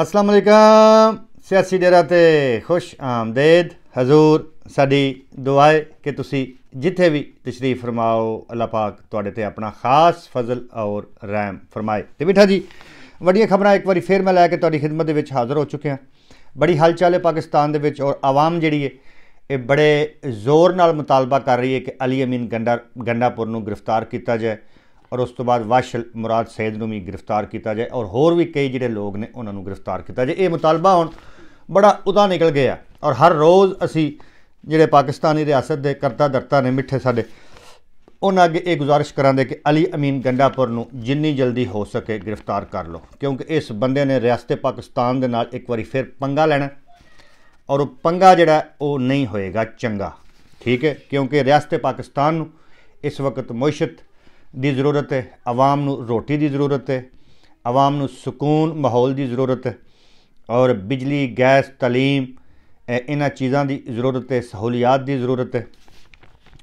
ਅਸਲਾਮ ਅਲੈਕਮ ਸਿਆਸੀ ਡੇਰਾ ਤੇ ਖੁਸ਼ ਆਮਦੇਦ ਹਜ਼ੂਰ ਸਾਡੀ ਦੁਆਏ ਕਿ ਤੁਸੀਂ ਜਿੱਥੇ ਵੀ ਤਸ਼ਰੀਫ ਫਰਮਾਓ ਅੱਲਾਹ ਪਾਕ ਤੁਹਾਡੇ ਤੇ ਆਪਣਾ ਖਾਸ ਫਜ਼ਲ ਔਰ ਰਹਿਮ ਫਰਮਾਏ ਤੇ ਬਿਠਾ ਜੀ ਵੱਡੀਆਂ ਖਬਰਾਂ ਇੱਕ ਵਾਰੀ ਫੇਰ ਮੈਂ ਲੈ ਕੇ ਤੁਹਾਡੀ ਖidmat ਦੇ ਵਿੱਚ ਹਾਜ਼ਰ ਹੋ ਚੁੱਕਿਆ ਬੜੀ ਹਲਚਲ ਹੈ ਪਾਕਿਸਤਾਨ ਦੇ ਵਿੱਚ ਔਰ ਆਵਾਮ ਜਿਹੜੀ ਹੈ ਇਹ ਬੜੇ ਜ਼ੋਰ ਨਾਲ ਮੁਤਾਲਬਾ ਕਰ ਰਹੀ ਹੈ ਕਿ ਅਲੀ ਅਮੀਨ ਗੰਡਾ ਗੰਡਾਪੁਰ ਨੂੰ ਗ੍ਰਿਫਤਾਰ ਕੀਤਾ ਜਾਏ ਔਰ ਉਸ ਤੋਂ ਬਾਅਦ ਵਾਸ਼ਲ ਮੁਰਾਦ ਸੈਦ ਨੂੰ ਵੀ ਗ੍ਰਿਫਤਾਰ ਕੀਤਾ ਜਾਏ ਔਰ ਹੋਰ ਵੀ ਕਈ ਜਿਹੜੇ ਲੋਕ ਨੇ ਉਹਨਾਂ ਨੂੰ ਗ੍ਰਿਫਤਾਰ ਕੀਤਾ ਜਾਏ ਇਹ ਮੁਤਾਲਬਾ ਹੁਣ ਬੜਾ ਉਦਾ ਨਿਕਲ ਗਿਆ ਔਰ ਹਰ ਰੋਜ਼ ਅਸੀਂ ਜਿਹੜੇ ਪਾਕਿਸਤਾਨੀ ਰਿਆਸਤ ਦੇ ਕਰਤਾ ਦਰਤਾ ਨੇ ਮਿੱਠੇ ਸਾਡੇ ਉਹਨਾਂ ਅੱਗੇ ਇਹ ਗੁਜ਼ਾਰਿਸ਼ ਕਰਾਂਦੇ ਕਿ ਅਲੀ ਅਮੀਨ ਗੰਡਾਪੁਰ ਨੂੰ ਜਿੰਨੀ ਜਲਦੀ ਹੋ ਸਕੇ ਗ੍ਰਿਫਤਾਰ ਕਰ ਲਓ ਕਿਉਂਕਿ ਇਸ ਬੰਦੇ ਨੇ ਰਿਆਸਤ ਪਾਕਿਸਤਾਨ ਦੇ ਨਾਲ ਇੱਕ ਵਾਰੀ ਫਿਰ ਪੰਗਾ ਲੈਣਾ ਔਰ ਉਹ ਪੰਗਾ ਜਿਹੜਾ ਉਹ ਨਹੀਂ ਹੋਏਗਾ ਚੰਗਾ ਠੀਕ ਹੈ ਕਿਉਂਕਿ ਰਿਆਸਤ ਪਾਕਿਸਤਾਨ ਨੂੰ ਇਸ ਵਕਤ ਮੁਇਸ਼ਤ ਦੀ ਜ਼ਰੂਰਤ ਹੈ ਆਵਾਮ ਨੂੰ ਰੋਟੀ ਦੀ ਜ਼ਰੂਰਤ ਹੈ ਆਵਾਮ ਨੂੰ ਸਕੂਨ ਮਾਹੌਲ ਦੀ ਜ਼ਰੂਰਤ ਹੈ ਔਰ ਬਿਜਲੀ ਗੈਸ تعلیم ਇਹਨਾਂ ਚੀਜ਼ਾਂ ਦੀ ਜ਼ਰੂਰਤ ਹੈ ਸਹੂਲੀਅਤ ਦੀ ਜ਼ਰੂਰਤ ਹੈ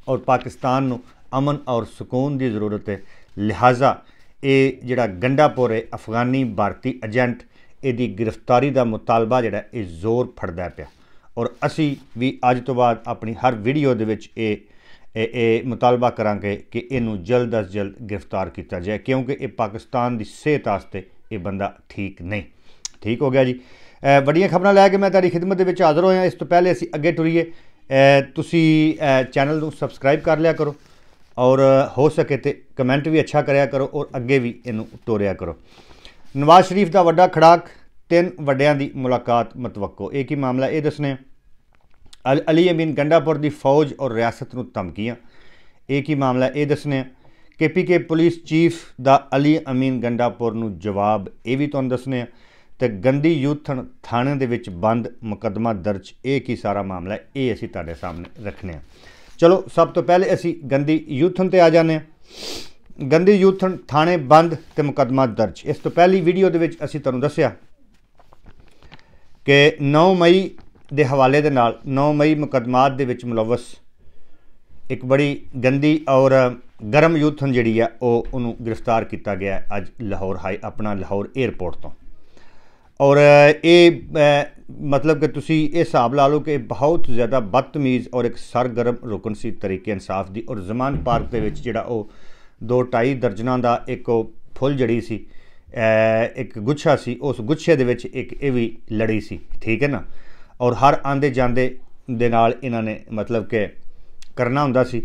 ਔਰ ਪਾਕਿਸਤਾਨ ਨੂੰ ਅਮਨ ਔਰ ਸਕੂਨ ਦੀ ਜ਼ਰੂਰਤ ਹੈ ਲਿਹਾਜ਼ਾ ਇਹ ਜਿਹੜਾ ਗੰਡਾਪੁਰ ਹੈ ਅਫਗਾਨੀ ਭਾਰਤੀ ਏਜੰਟ ਇਹਦੀ ਗ੍ਰਿਫਤਾਰੀ ਦਾ ਮੁਤਾਲਬਾ ਜਿਹੜਾ ਇਹ ਜ਼ੋਰ ਫੜਦਾ ਪਿਆ ਔਰ ਅਸੀਂ ਵੀ ਅੱਜ ਤੋਂ ਬਾਅਦ ਆਪਣੀ ਹਰ ਵੀਡੀਓ ਦੇ ਵਿੱਚ ਇਹ ਇਹ ਮੁਤਾਲਬਾ ਕਰਾਂਗੇ ਕਿ ਇਹਨੂੰ ਜਲਦ ਅਸ ਜਲਦ ਗ੍ਰਿਫਤਾਰ ਕੀਤਾ ਜਾਏ ਕਿਉਂਕਿ ਇਹ ਪਾਕਿਸਤਾਨ ਦੀ ਸਿਹਤ ਵਾਸਤੇ ਇਹ ਬੰਦਾ ਠੀਕ ਨਹੀਂ ਠੀਕ ਹੋ ਗਿਆ ਜੀ ਵੱਡੀਆਂ ਖਬਰਾਂ ਲੈ ਕੇ ਮੈਂ ਤੁਹਾਡੀ ਖidmat ਦੇ ਵਿੱਚ ਹਾਜ਼ਰ ਹੋਇਆ ਇਸ ਤੋਂ ਪਹਿਲੇ ਅਸੀਂ ਅੱਗੇ ਟੁਰੀਏ ਤੁਸੀਂ ਚੈਨਲ ਨੂੰ ਸਬਸਕ੍ਰਾਈਬ ਕਰ ਲਿਆ ਕਰੋ ਔਰ ਹੋ ਸਕੇ ਤੇ ਕਮੈਂਟ ਵੀ ਅੱਛਾ ਕਰਿਆ ਕਰੋ ਔਰ ਅੱਗੇ ਵੀ ਇਹਨੂੰ ਤੋਰਿਆ ਕਰੋ ਨਵਾਜ਼ ਸ਼ਰੀਫ ਦਾ ਵੱਡਾ ਖੜਾਕ ਤਿੰਨ ਵੱਡਿਆਂ ਦੀ ਮੁਲਾਕਾਤ ਮਤਵਕੋ ਇਹ ਕੀ ਮਾਮਲਾ ਇਹ ਦੱਸਨੇ ਅਲੀ ਅਮੀਨ ਗੰਡਾਪੁਰ ਦੀ ਫੌਜ ਔਰ ਰਿਆਸਤ ਨੂੰ ਧਮਕੀਆਂ ਇਹ ਕੀ ਮਾਮਲਾ ਇਹ ਦੱਸਣਾ ਕੇਪੀਕੇ ਪੁਲਿਸ ਚੀਫ ਦਾ ਅਲੀ ਅਮੀਨ ਗੰਡਾਪੁਰ ਨੂੰ ਜਵਾਬ ਇਹ ਵੀ ਤੁਹਾਨੂੰ ਦੱਸਣਾ ਤੇ ਗੰਦੀ ਯੂਥਣ ਥਾਣੇ ਦੇ ਵਿੱਚ ਬੰਦ ਮੁਕਦਮਾ ਦਰਜ ਇਹ ਕੀ ਸਾਰਾ ਮਾਮਲਾ ਇਹ ਅਸੀਂ ਤੁਹਾਡੇ ਸਾਹਮਣੇ ਰੱਖਨੇ ਆ ਚਲੋ ਸਭ ਤੋਂ ਪਹਿਲੇ ਅਸੀਂ ਗੰਦੀ ਯੂਥਣ ਤੇ ਆ ਜਾਂਦੇ ਆ ਗੰਦੀ ਯੂਥਣ ਥਾਣੇ ਬੰਦ ਤੇ ਮੁਕਦਮਾ ਦਰਜ ਇਸ ਤੋਂ ਪਹਿਲੀ ਵੀਡੀਓ ਦੇ ਵਿੱਚ ਅਸੀਂ ਤੁਹਾਨੂੰ ਦੱਸਿਆ ਕਿ 9 ਮਈ ਦੇ ਹਵਾਲੇ ਦੇ ਨਾਲ 9 ਮਈ ਮੁਕਦਮਾਤ ਦੇ ਵਿੱਚ ਮਲਵਸ ਇੱਕ ਬੜੀ ਗੰਦੀ ਔਰ ਗਰਮ ਯੂਥਨ ਜਿਹੜੀ ਆ ਉਹ ਉਹਨੂੰ ਗ੍ਰਿਫਤਾਰ ਕੀਤਾ ਗਿਆ ਅੱਜ ਲਾਹੌਰ ਹਾਈ ਆਪਣਾ ਲਾਹੌਰ 에ਅਰਪੋਰਟ ਤੋਂ ਔਰ ਇਹ ਮਤਲਬ ਕਿ ਤੁਸੀਂ ਇਹ ਹਿਸਾਬ ਲਾ ਲਓ ਕਿ ਬਹੁਤ ਜ਼ਿਆਦਾ ਬਦਤਮੀਜ਼ ਔਰ ਇੱਕ ਸਰਗਰਮ ਰੁਕਨ ਸੀ ਤਰੀਕੇ ਇਨਸਾਫ ਦੀ ਔਰ ਜ਼ਮਾਨ ਪਾਰਕ ਦੇ ਵਿੱਚ ਜਿਹੜਾ ਉਹ ਦੋ ਟਾਈ ਦਰਜਨਾਂ ਦਾ ਇੱਕ ਫੁੱਲ ਜੜੀ ਸੀ ਇੱਕ ਗੁੱਛਾ ਸੀ ਉਸ ਗੁੱਛੇ ਦੇ ਵਿੱਚ ਇੱਕ ਇਹ ਵੀ ਲੜੀ ਸੀ ਠੀਕ ਹੈ ਨਾ ਔਰ ਹਰ ਆਂਦੇ ਜਾਂਦੇ ਦੇ ਨਾਲ ਇਹਨਾਂ ਨੇ ਮਤਲਬ ਕਿ ਕਰਨਾ ਹੁੰਦਾ ਸੀ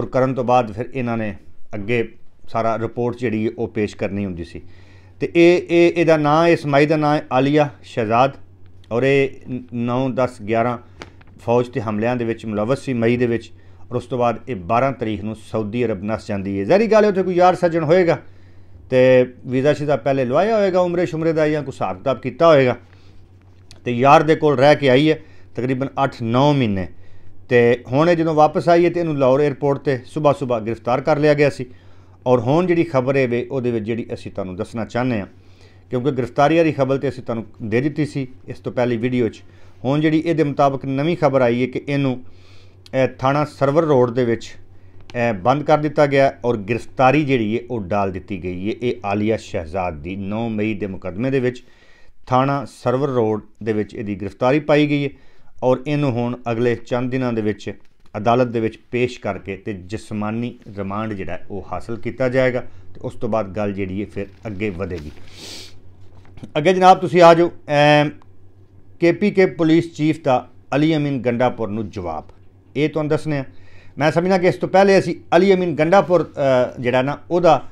ਔਰ ਕਰਨ ਤੋਂ ਬਾਅਦ ਫਿਰ ਇਹਨਾਂ ਨੇ ਅੱਗੇ ਸਾਰਾ ਰਿਪੋਰਟ ਜਿਹੜੀ ਉਹ ਪੇਸ਼ ਕਰਨੀ ਹੁੰਦੀ ਸੀ ਤੇ ਇਹ ਇਹ ਇਹਦਾ ਨਾਂ ਇਸ ਮਾਈ ਦਾ ਨਾਂ ਆਲੀਆ ਸ਼ਹਜ਼ਾਦ ਔਰ ਇਹ 9 10 11 ਫੌਜ ਤੇ ਹਮਲਿਆਂ ਦੇ ਵਿੱਚ ਮਲਵਸ ਸੀ ਮਈ ਦੇ ਵਿੱਚ ਔਰ ਉਸ ਤੋਂ ਬਾਅਦ ਇਹ 12 ਤਰੀਕ ਨੂੰ ਸਾਊਦੀ ਅਰਬ ਨਸ ਜਾਂਦੀ ਹੈ ਜ਼ਰੀ ਗੱਲ ਹੈ ਉੱਥੇ ਕੋਈ ਯਾਰ ਸੱਜਣ ਹੋਏਗਾ ਤੇ ਵੀਜ਼ਾ ਸ਼ੀਦਾ ਪਹਿਲੇ ਲਵਾਇਆ ਹੋਏਗਾ ਉਮਰੇ ਸ਼ੁਮਰੇ ਦਾ ਜਾਂ ਕੋਈ ਹਿਸਾਬ-ਕਿਤਾਬ ਕੀਤਾ ਹੋਏਗਾ ਤੇ ਯਾਰ ਦੇ ਕੋਲ ਰਹਿ ਕੇ ਆਈ ਹੈ ਤਕਰੀਬਨ 8-9 ਮਹੀਨੇ ਤੇ ਹੁਣ ਇਹ ਜਦੋਂ ਵਾਪਸ ਆਈ ਹੈ ਤੇ ਇਹਨੂੰ ਲਾਹੌਰ 에ਅਰਪੋਰਟ ਤੇ ਸਵੇਰ ਸਵੇਰ ਗ੍ਰਿਫਤਾਰ ਕਰ ਲਿਆ ਗਿਆ ਸੀ ਔਰ ਹੁਣ ਜਿਹੜੀ ਖਬਰ ਹੈ ਵੇ ਉਹਦੇ ਵਿੱਚ ਜਿਹੜੀ ਅਸੀਂ ਤੁਹਾਨੂੰ ਦੱਸਣਾ ਚਾਹੁੰਦੇ ਹਾਂ ਕਿਉਂਕਿ ਗ੍ਰਿਫਤਾਰੀ ਵਾਲੀ ਖਬਰ ਤੇ ਅਸੀਂ ਤੁਹਾਨੂੰ ਦੇ ਦਿੱਤੀ ਸੀ ਇਸ ਤੋਂ ਪਹਿਲੀ ਵੀਡੀਓ 'ਚ ਹੁਣ ਜਿਹੜੀ ਇਹਦੇ ਮੁਤਾਬਕ ਨਵੀਂ ਖਬਰ ਆਈ ਹੈ ਕਿ ਇਹਨੂੰ ਥਾਣਾ ਸਰਵਰ ਰੋਡ ਦੇ ਵਿੱਚ ਬੰਦ ਕਰ ਦਿੱਤਾ ਗਿਆ ਔਰ ਗ੍ਰਿਫਤਾਰੀ ਜਿਹੜੀ ਹੈ ਉਹ ਡਾਲ ਦਿੱਤੀ ਗਈ ਹੈ ਇਹ ਆਲੀਆ ਸ਼ਹਿਜ਼ਾਦ ਦੀ 9 ਮਈ ਦੇ ਮੁਕਦਮੇ ਦੇ ਵਿੱਚ ਥਾਣਾ ਸਰਵਰ ਰੋਡ ਦੇ ਵਿੱਚ ਇਹਦੀ ਗ੍ਰਿਫਤਾਰੀ ਪਾਈ ਗਈ ਹੈ ਔਰ ਇਹਨੂੰ ਹੁਣ ਅਗਲੇ ਚੰਦ ਦਿਨਾਂ ਦੇ ਵਿੱਚ ਅਦਾਲਤ ਦੇ ਵਿੱਚ ਪੇਸ਼ ਕਰਕੇ ਤੇ ਜਿਸਮਾਨੀ ਰਿਮਾਂਡ ਜਿਹੜਾ ਉਹ ਹਾਸਲ ਕੀਤਾ ਜਾਏਗਾ ਤੇ ਉਸ ਤੋਂ ਬਾਅਦ ਗੱਲ ਜਿਹੜੀ ਹੈ ਫਿਰ ਅੱਗੇ ਵਧੇਗੀ ਅੱਗੇ ਜਨਾਬ ਤੁਸੀਂ ਆ ਜਾਓ ਕੇਪੀਕੇ ਪੁਲਿਸ ਚੀਫ ਦਾ ਅਲੀ ਅਮੀਨ ਗੰਡਾਪੁਰ ਨੂੰ ਜਵਾਬ ਇਹ ਤੁਹਾਨੂੰ ਦੱਸਣਾ ਆ ਮੈਂ ਸਮਝਣਾ ਕਿ ਇਸ ਤੋਂ ਪਹਿਲੇ ਅਸੀਂ ਅਲੀ ਅਮੀਨ ਗੰਡਾਪੁਰ ਜਿਹੜਾ ਨਾ ਉਹਦਾ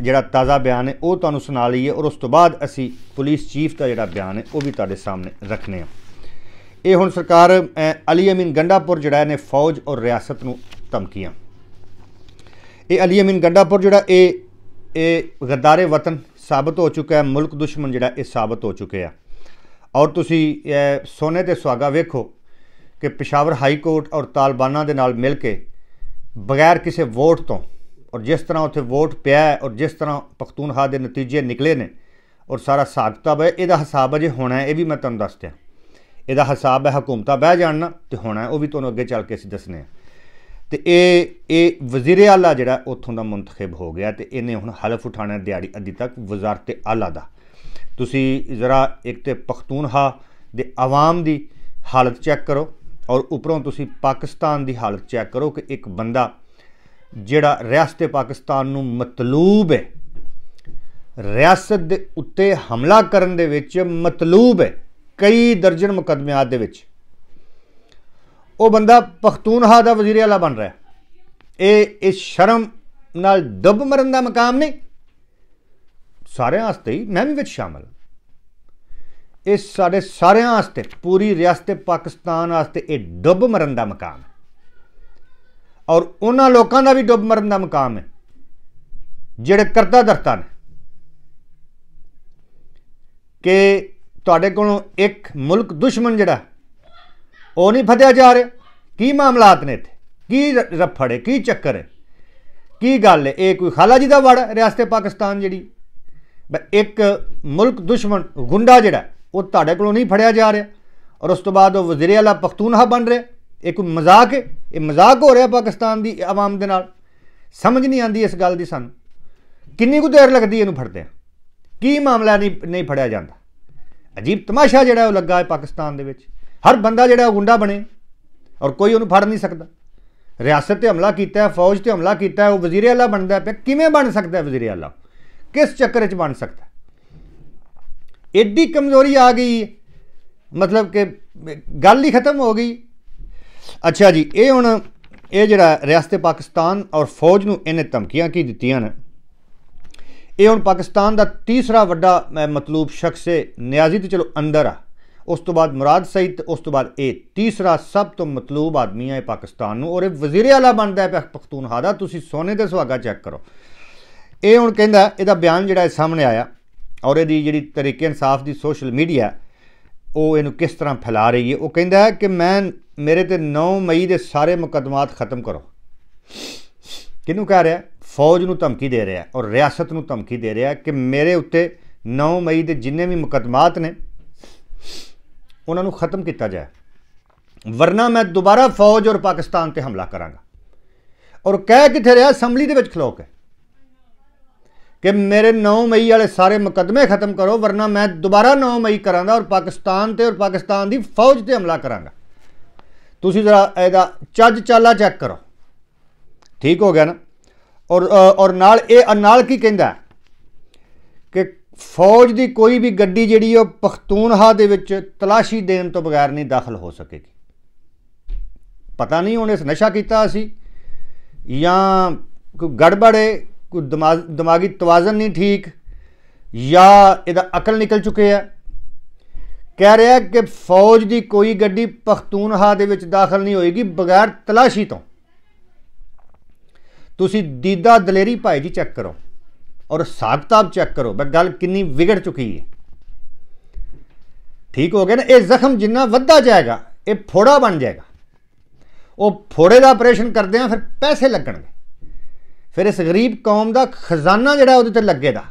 ਜਿਹੜਾ ਤਾਜ਼ਾ ਬਿਆਨ ਹੈ ਉਹ ਤੁਹਾਨੂੰ ਸੁਣਾ ਲਈਏ ਔਰ ਉਸ ਤੋਂ ਬਾਅਦ ਅਸੀਂ ਪੁਲਿਸ ਚੀਫ ਦਾ ਜਿਹੜਾ ਬਿਆਨ ਹੈ ਉਹ ਵੀ ਤੁਹਾਡੇ ਸਾਹਮਣੇ ਰੱਖਨੇ ਆ ਇਹ ਹੁਣ ਸਰਕਾਰ ਅਲੀ ਅਮੀਨ ਗੰਡਾਪੁਰ ਜਿਹੜਾ ਨੇ ਫੌਜ ਔਰ ਰਿਆਸਤ ਨੂੰ ਧਮਕੀਆਂ ਇਹ ਅਲੀ ਅਮੀਨ ਗੰਡਾਪੁਰ ਜਿਹੜਾ ਇਹ ਇਹ ਗਦਾਰੇ ਵਤਨ ਸਾਬਤ ਹੋ ਚੁੱਕਾ ਹੈ ਮੁਲਕ ਦੁਸ਼ਮਣ ਜਿਹੜਾ ਇਹ ਸਾਬਤ ਹੋ ਚੁੱਕਿਆ ਔਰ ਤੁਸੀਂ ਸੋਨੇ ਤੇ ਸਵਾਗਾ ਵੇਖੋ ਕਿ ਪਿਸ਼ਾਵਰ ਹਾਈ ਕੋਰਟ ਔਰ ਤਾਲਬਾਨਾਂ ਦੇ ਨਾਲ ਮਿਲ ਕੇ ਬਗੈਰ ਕਿਸੇ ਵੋਟ ਤੋਂ ਔਰ ਜਿਸ ਤਰ੍ਹਾਂ ਉੱਥੇ ਵੋਟ ਪਿਆ ਔਰ ਜਿਸ ਤਰ੍ਹਾਂ ਪਖਤੂਨਖਾ ਦੇ ਨਤੀਜੇ ਨਿਕਲੇ ਨੇ ਔਰ ਸਾਰਾ ਸਾਖਤਾ ਕਿਤਾਬ ਹੈ ਇਹਦਾ ਹਿਸਾਬ ਅਜੇ ਹੋਣਾ ਹੈ ਇਹ ਵੀ ਮੈਂ ਤੁਹਾਨੂੰ ਦੱਸ ਦਿਆਂ ਇਹਦਾ ਹਿਸਾਬ ਹੈ ਹਕੂਮਤਾਂ ਬਹਿ ਜਾਣਨਾ ਤੇ ਹੋਣਾ ਉਹ ਵੀ ਤੁਹਾਨੂੰ ਅੱਗੇ ਚੱਲ ਕੇ ਅਸੀਂ ਦੱਸਨੇ ਆ ਤੇ ਇਹ ਇਹ ਵਜ਼ੀਰ ਆਲਾ ਜਿਹੜਾ ਉੱਥੋਂ ਦਾ ਮੁੰਤਖਬ ਹੋ ਗਿਆ ਤੇ ਇਹਨੇ ਹੁਣ ਹਲਫ ਉਠਾਣਾ ਦਿਹਾੜੀ ਅੱਧੀ ਤੱਕ ਵਜ਼ਾਰਤ ਆਲਾ ਦਾ ਤੁਸੀਂ ਜ਼ਰਾ ਇੱਕ ਤੇ ਹਾ ਦੇ ਆਵਾਮ ਦੀ ਹਾਲਤ ਚੈੱਕ ਕਰੋ ਔਰ ਉਪਰੋਂ ਤੁਸੀਂ ਪਾਕਿਸਤਾਨ ਦੀ ਹਾਲਤ ਚੈੱਕ ਕਰੋ ਕਿ ਇੱਕ ਬੰਦਾ ਜਿਹੜਾ ਰਿਆਸਤ ਪਾਕਿਸਤਾਨ ਨੂੰ ਮਤਲੂਬ ਹੈ ਰਿਆਸਤ ਦੇ ਉੱਤੇ ਹਮਲਾ ਕਰਨ ਦੇ ਵਿੱਚ ਮਤਲੂਬ ਹੈ ਕਈ ਦਰਜਨ ਮੁਕਦਮਿਆਂ ਦੇ ਵਿੱਚ ਉਹ ਬੰਦਾ ਪਖਤੂਨਹਾ ਦਾ ਵਜ਼ੀਰ ਆਲਾ ਬਣ ਰਿਹਾ ਇਹ ਇਸ ਸ਼ਰਮ ਨਾਲ ਦਬ ਮਰਨ ਦਾ ਮਕਾਮ ਨਹੀਂ ਸਾਰਿਆਂ ਵਾਸਤੇ ਹੀ ਮੈਂ ਵੀ ਵਿੱਚ ਸ਼ਾਮਲ ਇਸ ਸਾਡੇ ਸਾਰਿਆਂ ਵਾਸਤੇ ਪੂਰੀ ਰਿਆਸਤ ਪਾਕਿਸਤਾਨ ਵਾਸਤੇ ਇਹ ਡੁੱਬ ਮਰਨ ਦਾ ਮਕਾਮ ਹੈ ਔਰ ਉਹਨਾਂ ਲੋਕਾਂ ਦਾ ਵੀ ਡੁੱਬ ਮਰਨ ਦਾ ਮਕਾਮ ਹੈ ਜਿਹੜੇ ਕਰਤਾ ਦਰਤਾ ਨੇ ਕਿ ਤੁਹਾਡੇ ਕੋਲੋਂ ਇੱਕ ਮੁਲਕ ਦੁਸ਼ਮਣ ਜਿਹੜਾ ਉਹ ਨਹੀਂ ਫੜਿਆ ਜਾ ਰਿਹਾ ਕੀ ਮਾਮਲਾਤ ਨੇ ਇੱਥੇ ਕੀ ਰਫੜੇ ਕੀ ਚੱਕਰ ਹੈ ਕੀ ਗੱਲ ਹੈ ਇਹ ਕੋਈ ਖਾਲਾ ਜੀ ਦਾ ਵੜ ਰਿਆਸਤ ਪਾਕਿਸਤਾਨ ਜਿਹੜੀ ਇੱਕ ਮੁਲਕ ਦੁਸ਼ਮਣ ਗੁੰਡਾ ਜਿਹੜਾ ਉਹ ਤੁਹਾਡੇ ਕੋਲੋਂ ਨਹੀਂ ਫੜਿਆ ਜਾ ਰਿਹਾ ਔਰ ਉਸ ਤੋਂ ਬਾਅਦ ਉਹ ਵਜ਼ੀਰ ਆਲਾ ਪਖਤੂਨਹਾ ਬਣ ਰਿਹਾ ਇਹ ਕੋਈ ਮਜ਼ਾਕ ਹੈ ਇਹ ਮਜ਼ਾਕ ਹੋ ਰਿਹਾ ਪਾਕਿਸਤਾਨ ਦੀ ਆਵਾਮ ਦੇ ਨਾਲ ਸਮਝ ਨਹੀਂ ਆਂਦੀ ਇਸ ਗੱਲ ਦੀ ਸਾਨੂੰ ਕਿੰਨੀ ਕੁ ਦੇਰ ਲੱਗਦੀ ਇਹਨੂੰ ਫੜਦੇ ਆ ਕੀ ਮਾਮਲਾ ਨਹੀਂ ਨਹੀਂ ਫੜਿਆ ਜਾਂਦਾ ਅਜੀਬ ਤਮਾਸ਼ਾ ਜਿਹੜਾ ਉਹ ਲੱਗਾ ਹੈ ਪਾਕਿਸਤਾਨ ਦੇ ਵਿੱਚ ਹਰ ਬੰਦਾ ਜਿਹੜਾ ਗੁੰਡਾ ਬਣੇ ਔਰ ਕੋਈ ਉਹਨੂੰ ਫੜ ਨਹੀਂ ਸਕਦਾ ਰਿਆਸਤ ਤੇ ਹਮਲਾ ਕੀਤਾ ਹੈ ਫੌਜ ਤੇ ਹਮਲਾ ਕੀਤਾ ਹੈ ਉਹ ਵਜ਼ੀਰ ਆਲਾ ਬਣਦਾ ਪਿਆ ਕਿਵੇਂ ਬਣ ਸਕਦਾ ਹੈ ਵਜ਼ੀਰ ਆਲਾ ਕਿਸ ਚੱਕਰ ਵਿੱਚ ਬਣ ਸਕਦਾ ਐਡੀ ਕਮਜ਼ੋਰੀ ਆ ਗਈ ਮਤਲਬ ਕਿ ਗੱਲ ਹੀ ਖਤਮ ਹੋ ਗਈ ਅੱਛਾ ਜੀ ਇਹ ਹੁਣ ਇਹ ਜਿਹੜਾ ਰਿਆਸਤ ਪਾਕਿਸਤਾਨ ਔਰ ਫੌਜ ਨੂੰ ਇਹਨੇ ਧਮਕੀਆਂ ਕੀ ਦਿੱਤੀਆਂ ਨੇ ਇਹ ਹੁਣ ਪਾਕਿਸਤਾਨ ਦਾ ਤੀਸਰਾ ਵੱਡਾ ਮਤਲੂਬ ਸ਼ਖਸ ਹੈ ਨਿਆਜ਼ੀ ਤੇ ਚਲੋ ਅੰਦਰ ਆ ਉਸ ਤੋਂ ਬਾਅਦ ਮੁਰਾਦ ਸਈਦ ਉਸ ਤੋਂ ਬਾਅਦ ਇਹ ਤੀਸਰਾ ਸਭ ਤੋਂ ਮਤਲੂਬ ਆਦਮੀ ਹੈ ਪਾਕਿਸਤਾਨ ਨੂੰ ਔਰ ਇਹ ਵਜ਼ੀਰ ਆਲਾ ਬਣਦਾ ਹੈ ਪਖਤੂਨ ਹਾਦਾ ਤੁਸੀਂ ਸੋਨੇ ਦੇ ਸੁਹਾਗਾ ਚੈੱਕ ਕਰੋ ਇਹ ਹੁਣ ਕਹਿੰਦਾ ਇਹਦਾ ਬਿਆਨ ਜਿਹੜਾ ਸਾਹਮਣੇ ਆਇਆ ਔਰ ਇਹਦੀ ਜਿਹੜੀ ਤਰੀਕੇ ਇਨਸਾਫ ਦੀ ਸੋਸ਼ਲ ਮੀਡੀਆ ਉਹ ਇਹਨੂੰ ਕਿਸ ਤਰ੍ਹਾਂ ਫੈਲਾ ਰਹੀ ਹੈ ਉਹ ਕਹਿੰਦਾ ਹੈ ਕਿ ਮੈਂ ਮੇਰੇ ਤੇ 9 ਮਈ ਦੇ ਸਾਰੇ ਮੁਕਦਮਾਤ ਖਤਮ ਕਰੋ ਕਿਹਨੂੰ ਕਹਿ ਰਿਹਾ ਫੌਜ ਨੂੰ ਧਮਕੀ ਦੇ ਰਿਹਾ ਔਰ ਰਿਆਸਤ ਨੂੰ ਧਮਕੀ ਦੇ ਰਿਹਾ ਕਿ ਮੇਰੇ ਉੱਤੇ 9 ਮਈ ਦੇ ਜਿੰਨੇ ਵੀ ਮੁਕਦਮਾਤ ਨੇ ਉਹਨਾਂ ਨੂੰ ਖਤਮ ਕੀਤਾ ਜਾਏ ਵਰਨਾ ਮੈਂ ਦੁਬਾਰਾ ਫੌਜ ਔਰ ਪਾਕਿਸਤਾਨ ਤੇ ਹਮਲਾ ਕਰਾਂਗਾ ਔਰ ਕਹਿ ਕਿੱਥੇ ਰਿਹਾ ਅਸੈਂਬਲੀ ਦੇ ਵਿੱਚ ਖਲੋਕ ਹੈ ਕਿ ਮੇਰੇ 9 ਮਈ ਵਾਲੇ ਸਾਰੇ ਮੁਕਦਮੇ ਖਤਮ ਕਰੋ ਵਰਨਾ ਮੈਂ ਦੁਬਾਰਾ 9 ਮਈ ਕਰਾਂਗਾ ਔਰ ਪਾਕਿਸਤਾਨ ਤੇ ਔਰ ਪਾਕਿਸਤਾਨ ਦੀ ਫੌਜ ਤੇ ਹਮਲਾ ਕਰਾਂਗਾ ਤੁਸੀਂ ਜਰਾ ਇਹਦਾ ਚੱਜ ਚਾਲਾ ਚੈੱਕ ਕਰੋ ਠੀਕ ਹੋ ਗਿਆ ਨਾ ਔਰ ਔਰ ਨਾਲ ਇਹ ਨਾਲ ਕੀ ਕਹਿੰਦਾ ਕਿ ਫੌਜ ਦੀ ਕੋਈ ਵੀ ਗੱਡੀ ਜਿਹੜੀ ਉਹ ਪਖਤੂਨਹਾ ਦੇ ਵਿੱਚ ਤਲਾਸ਼ੀ ਦੇਣ ਤੋਂ ਬਗੈਰ ਨਹੀਂ ਦਾਖਲ ਹੋ ਸਕੇਗੀ ਪਤਾ ਨਹੀਂ ਉਹਨੇ ਨਸ਼ਾ ਕੀਤਾ ਸੀ ਜਾਂ ਕੋਈ ਗੜਬੜੇ ਕੋਈ ਦਿਮਾਗੀ ਤਵਾਜ਼ਨ ਨਹੀਂ ਠੀਕ ਜਾਂ ਇਹਦਾ ਅਕਲ ਨਿਕਲ ਚੁੱਕੇ ਆ ਕਹਿ ਰਿਹਾ ਕਿ ਫੌਜ ਦੀ ਕੋਈ ਗੱਡੀ ਪਖਤੂਨਹਾ ਦੇ ਵਿੱਚ ਦਾਖਲ ਨਹੀਂ ਹੋਏਗੀ ਬਗੈਰ ਤਲਾਸ਼ੀ ਤੋਂ ਤੁਸੀਂ ਦੀਦਾ ਦਲੇਰੀ ਭਾਈ ਜੀ ਚੈੱਕ ਕਰੋ ਔਰ ਸਾਖਤਾਬ ਚੈੱਕ ਕਰੋ ਬਈ ਗੱਲ ਕਿੰਨੀ ਵਿਗੜ ਚੁੱਕੀ ਹੈ ਠੀਕ ਹੋ ਗਿਆ ਨਾ ਇਹ ਜ਼ਖਮ ਜਿੰਨਾ ਵੱਧਾ ਜਾਏਗਾ ਇਹ ਫੋੜਾ ਬਣ ਜਾਏਗਾ ਉਹ ਫੋੜੇ ਦਾ ਆਪਰੇਸ਼ਨ ਕਰਦੇ ਆ ਫਿਰ ਪੈਸੇ ਲੱਗਣਗੇ ਫਿਰ ਇਸ ਗਰੀਬ ਕੌਮ ਦਾ ਖਜ਼ਾਨਾ ਜਿਹੜਾ ਉਹਦੇ ਤੇ ਲੱਗੇਗਾ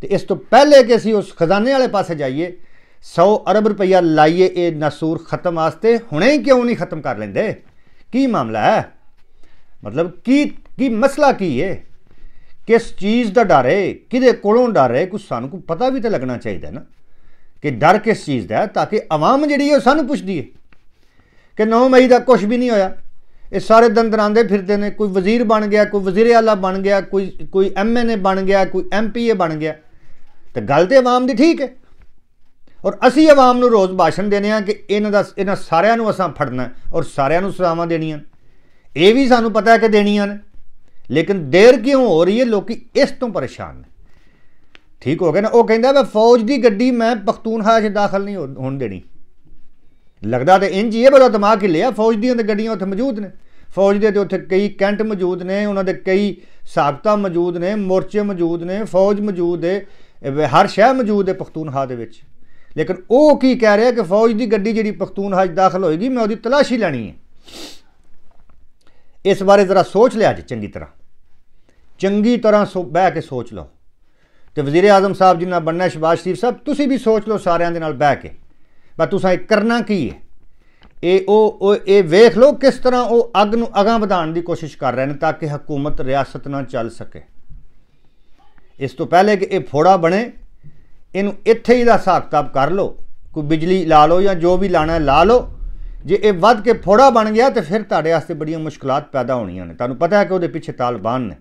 ਤੇ ਇਸ ਤੋਂ ਪਹਿਲੇ ਕਿ ਅਸੀਂ ਉਸ ਖਜ਼ਾਨੇ ਵਾਲੇ ਪਾਸੇ ਜਾਈਏ 100 ਅਰਬ ਰੁਪਈਆ ਲਾਈਏ ਇਹ ਨਸੂਰ ਖਤਮ ਵਾਸਤੇ ਹੁਣੇ ਹੀ ਕਿਉਂ ਨਹੀਂ ਖਤਮ ਕਰ ਲੈਂਦੇ ਕੀ ਮਾਮਲਾ ਹੈ ਮਤਲਬ ਕੀ ਕੀ ਮਸਲਾ ਕੀ ਹੈ ਕਿਸ ਚੀਜ਼ ਦਾ ਡਰ ਹੈ ਕਿਹਦੇ ਕੋਲੋਂ ਡਰ ਹੈ ਕੁਝ ਸਾਨੂੰ ਕੋ ਪਤਾ ਵੀ ਤਾਂ ਲੱਗਣਾ ਚਾਹੀਦਾ ਨਾ ਕਿ ਡਰ ਕਿਸ ਚੀਜ਼ ਦਾ ਹੈ ਤਾਂ ਕਿ ਆਵਾਮ ਜਿਹੜੀ ਹੈ ਉਹ ਸਾਨੂੰ ਪੁੱਛਦੀ ਹੈ ਕਿ 9 ਮਈ ਦਾ ਕੁਝ ਵੀ ਨਹੀਂ ਹੋਇਆ ਇਹ ਸਾਰੇ ਦੰਦਰਾਂਦੇ ਫਿਰਦੇ ਨੇ ਕੋਈ ਵਜ਼ੀਰ ਬਣ ਗਿਆ ਕੋਈ ਵਜ਼ੀਰ ਆਲਾ ਬਣ ਗਿਆ ਕੋਈ ਕੋਈ ਐਮਐਨਏ ਬਣ ਗਿਆ ਕੋਈ ਐਮਪੀਏ ਬਣ ਗਿਆ ਤੇ ਗੱਲ ਤੇ ਆਵਾਮ ਦੀ ਠੀਕ ਹੈ ਔਰ ਅਸੀਂ ਆਵਾਮ ਨੂੰ ਰੋਜ਼ ਭਾਸ਼ਣ ਦੇਨੇ ਆ ਕਿ ਇਹਨਾਂ ਦਾ ਇਹਨਾਂ ਸਾਰਿਆਂ ਨੂੰ ਅਸਾਂ ਫੜਨਾ ਔਰ ਸਾਰਿਆਂ ਨੂੰ ਸਜ਼ਾਵਾਂ ਦੇਣੀਆਂ ਇਹ ਵੀ ਸਾਨੂੰ ਪਤਾ ਹੈ ਕਿ ਦੇਣੀਆਂ ਨੇ ਲੇਕਿਨ ਦੇਰ ਕਿਉਂ ਹੋ ਰਹੀ ਹੈ ਲੋਕੀ ਇਸ ਤੋਂ ਪਰੇਸ਼ਾਨ ਨੇ ਠੀਕ ਹੋ ਗਿਆ ਨਾ ਉਹ ਕਹਿੰਦਾ ਮੈਂ ਫੌਜ ਦੀ ਗੱਡੀ ਮੈਂ ਪਖਤੂਨ ਹਾਜ ਦਾਖਲ ਨਹੀਂ ਹੋਣ ਦੇਣੀ ਲੱਗਦਾ ਤੇ ਇੰਜ ਹੀ ਬੜਾ ਦਿਮਾਗ ਹੀ ਲਿਆ ਫੌਜ ਦੀਆਂ ਤੇ ਗੱਡੀਆਂ ਉੱਥੇ ਮੌਜੂਦ ਨੇ ਫੌਜ ਦੇ ਤੇ ਉੱਥੇ ਕਈ ਕੈਂਟ ਮੌਜੂਦ ਨੇ ਉਹਨਾਂ ਦੇ ਕਈ ਸਾਖਤਾ ਮੌਜੂਦ ਨੇ ਮੋਰਚੇ ਮੌਜੂਦ ਨੇ ਫੌਜ ਮੌਜੂਦ ਹੈ ਹਰ ਸ਼ਹਿ ਮੌਜੂਦ ਹੈ ਪਖਤੂਨਖਾ ਦੇ ਵਿੱਚ ਲੇਕਿਨ ਉਹ ਕੀ ਕਹਿ ਰਿਹਾ ਕਿ ਫੌਜ ਦੀ ਗੱਡੀ ਜਿਹੜੀ ਪਖਤੂਨਖਾ 'ਚ ਦਾਖਲ ਹੋਏਗੀ ਮੈਂ ਉਹਦੀ ਤਲਾਸ਼ੀ ਲੈਣੀ ਹੈ ਇਸ ਬਾਰੇ ਜ਼ਰਾ ਸੋਚ ਲਿਆ ਜੀ ਚੰਗੀ ਤਰ੍ਹਾਂ ਚੰਗੀ ਤਰ੍ਹਾਂ ਬਹਿ ਕੇ ਸੋਚ ਲਓ ਤੇ ਵਜ਼ੀਰ ਆਜ਼ਮ ਸਾਹਿਬ ਜੀ ਬੰਨਾ ਸ਼ਬਾਸ਼ ਸ਼ਰੀਫ ਸਾਹਿਬ ਤੁਸੀਂ ਵੀ ਸੋਚ ਲਓ ਸਾਰਿਆਂ ਦੇ ਨਾਲ ਬਹਿ ਕੇ ਪਰ ਤੁਸੀਂ ਕਰਨਾ ਕੀ ਹੈ ਇਹ ਉਹ ਇਹ ਵੇਖ ਲਓ ਕਿਸ ਤਰ੍ਹਾਂ ਉਹ ਅੱਗ ਨੂੰ ਅਗਾਂ ਵਧਾਉਣ ਦੀ ਕੋਸ਼ਿਸ਼ ਕਰ ਰਹੇ ਨੇ ਤਾਂ ਕਿ ਹਕੂਮਤ ਰਿਆਸਤ ਨਾਲ ਚੱਲ ਸਕੇ ਇਸ ਤੋਂ ਪਹਿਲੇ ਕਿ ਇਹ ਫੋੜਾ ਬਣੇ ਇਹਨੂੰ ਇੱਥੇ ਹੀ ਦਾ ਸਾਖਤਾਬ ਕਰ ਲਓ ਕੋਈ ਬਿਜਲੀ ਲਾ ਲਓ ਜਾਂ ਜੋ ਵੀ ਲਾਣਾ ਲਾ ਲਓ ਜੇ ਇਹ ਵੱਧ ਕੇ ਫੋੜਾ ਬਣ ਗਿਆ ਤੇ ਫਿਰ ਤੁਹਾਡੇ ਵਾਸਤੇ ਬੜੀਆਂ ਮੁਸ਼ਕਲਾਂ ਪੈਦਾ ਹੋਣੀਆਂ ਨੇ ਤੁਹਾਨੂੰ ਪਤਾ ਹੈ ਕਿ ਉਹਦੇ ਪਿੱਛੇ ਤਾਲਬਾਨ ਨੇ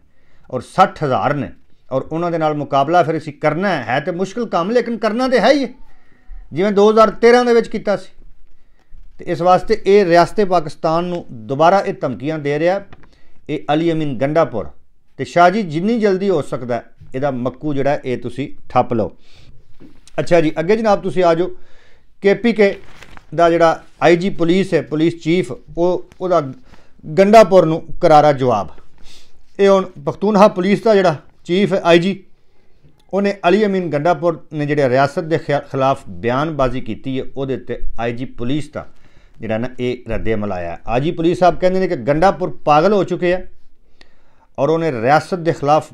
ਔਰ 60000 ਨੇ ਔਰ ਉਹਨਾਂ ਦੇ ਨਾਲ ਮੁਕਾਬਲਾ ਫਿਰ ਅਸੀਂ ਕਰਨਾ ਹੈ ਤੇ ਮੁਸ਼ਕਲ ਕੰਮ ਲੇਕਿਨ ਕਰਨਾ ਤੇ ਹੈ ਹੀ ਜਿਵੇਂ 2013 ਦੇ ਵਿੱਚ ਕੀਤਾ ਸੀ ਤੇ ਇਸ ਵਾਸਤੇ ਇਹ ਰਿਆਸਤੇ ਪਾਕਿਸਤਾਨ ਨੂੰ ਦੁਬਾਰਾ ਇਹ ਧਮਕੀਆਂ ਦੇ ਰਿਹਾ ਇਹ ਅਲੀ ਅਮੀਨ ਗੰਡਾਪੁਰ ਤੇ ਸ਼ਾਹ ਜੀ ਜਿੰਨੀ ਜਲਦੀ ਹੋ ਸਕਦਾ ਇਹਦਾ ਮੱਕੂ ਜਿਹੜਾ ਇਹ ਤੁਸੀਂ ਠੱਪ ਲਓ ਅੱਛਾ ਜੀ ਅੱਗੇ ਜਨਾਬ ਤੁਸੀਂ ਆ ਜਾਓ ਕੇਪੀਕੇ ਦਾ ਜਿਹੜਾ ਆਈਜੀ ਪੁਲਿਸ ਹੈ ਪੁਲਿਸ ਚੀਫ ਉਹ ਉਹਦਾ ਗੰਡਾਪੁਰ ਨੂੰ ਕਰਾਰਾ ਜਵਾਬ ਇਹ ਹੁਣ ਪਖਤੂਨਹਾ ਪੁਲਿਸ ਦਾ ਜਿਹੜਾ ਚੀਫ ਹੈ ਆਈਜੀ ਉਹਨੇ ਅਲੀ ਅਮੀਨ ਗੰਡਾਪੁਰ ਨੇ ਜਿਹੜਾ ਰਿਆਸਤ ਦੇ ਖਿਲਾਫ ਬਿਆਨਬਾਜ਼ੀ ਕੀਤੀ ਹੈ ਉਹਦੇ ਤੇ ਆਈਜੀ ਪੁਲਿਸ ਦਾ ਜਿਹੜਾ ਨਾ ਇਹ ਰੱਦੇ ਮਲਾਇਆ ਆਜੀ ਪੁਲਿਸ ਸਾਹਿਬ ਕਹਿੰਦੇ ਨੇ ਕਿ ਗੰਡਾਪੁਰ ਪਾਗਲ ਹੋ ਚੁੱਕੇ ਆ ਔਰ ਉਹਨੇ ਰਿਆਸਤ ਦੇ ਖਿਲਾਫ